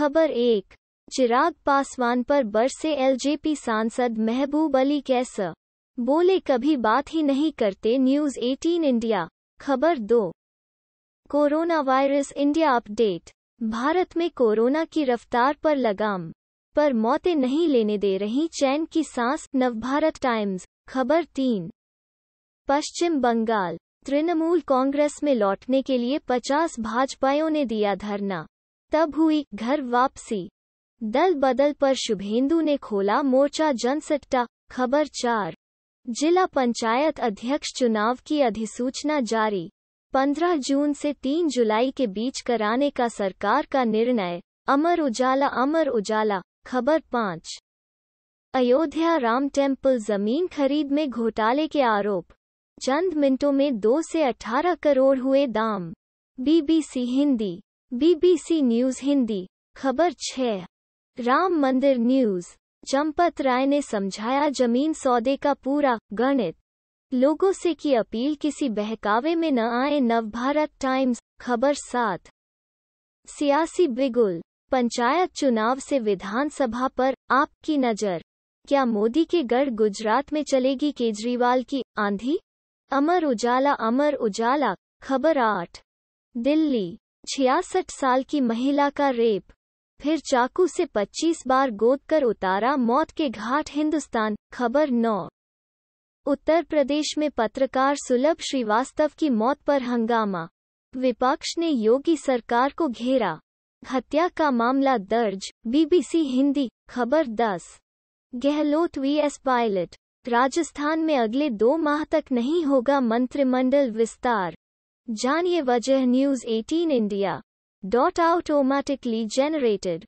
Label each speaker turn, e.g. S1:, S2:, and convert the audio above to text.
S1: खबर एक चिराग पासवान पर बरसे एलजेपी सांसद महबूब अली कैसा बोले कभी बात ही नहीं करते न्यूज 18 इंडिया खबर दो corona virus India update Bharat में कोरोना की रफ्तार पर लगाम पर मौतें नहीं लेने दे रही चैन की सांस नवभारत टाइम्स खबर तीन पश्चिम बंगाल तृणमूल कांग्रेस में लौटने के लिए 50 भाजपाओं ने दिया धरना तब हुई घर वापसी दल बदल पर शुभेंदु ने खोला मोर्चा जनसट्टा खबर चार जिला पंचायत अध्यक्ष चुनाव की अधिसूचना जारी 15 जून से 3 जुलाई के बीच कराने का सरकार का निर्णय अमर उजाला अमर उजाला खबर पाँच अयोध्या राम टेम्पल जमीन खरीद में घोटाले के आरोप चंद मिनटों में दो से अठारह करोड़ हुए दाम BBC Hindi BBC news Hindi खबर छः राम मंदिर न्यूज चंपत राय ने समझाया जमीन सौदे का पूरा गणित लोगों से की अपील किसी बहकावे में न आए नवभारत टाइम्स खबर सात सियासी बिगुल पंचायत चुनाव से विधानसभा पर आपकी नजर क्या मोदी के गढ़ गुजरात में चलेगी केजरीवाल की आंधी अमर उजाला अमर उजाला खबर आठ दिल्ली छियासठ साल की महिला का रेप फिर चाकू से 25 बार गोद कर उतारा मौत के घाट हिंदुस्तान खबर नौ उत्तर प्रदेश में पत्रकार सुलभ श्रीवास्तव की मौत पर हंगामा विपक्ष ने योगी सरकार को घेरा हत्या का मामला दर्ज बीबीसी हिंदी खबर 10 गहलोत वीएस पायलट राजस्थान में अगले दो माह तक नहीं होगा मंत्रिमंडल विस्तार Janiye Vajah News 18 India. Dot automatically generated.